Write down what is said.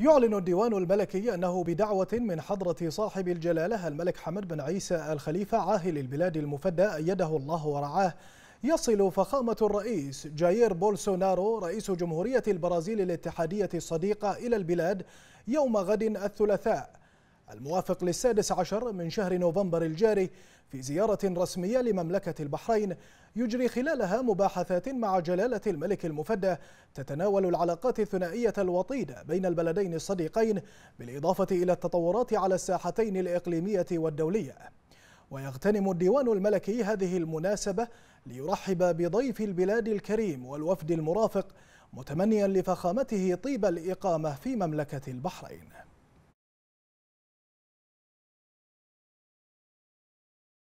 يعلن الديوان الملكي أنه بدعوة من حضرة صاحب الجلالة الملك حمد بن عيسى الخليفة عاهل البلاد المفدى أيده الله ورعاه يصل فخامة الرئيس جاير بولسونارو رئيس جمهورية البرازيل الاتحادية الصديقة إلى البلاد يوم غد الثلاثاء الموافق للسادس عشر من شهر نوفمبر الجاري في زيارة رسمية لمملكة البحرين يجري خلالها مباحثات مع جلالة الملك المفدى تتناول العلاقات الثنائية الوطيدة بين البلدين الصديقين بالإضافة إلى التطورات على الساحتين الإقليمية والدولية ويغتنم الديوان الملكي هذه المناسبة ليرحب بضيف البلاد الكريم والوفد المرافق متمنيا لفخامته طيب الإقامة في مملكة البحرين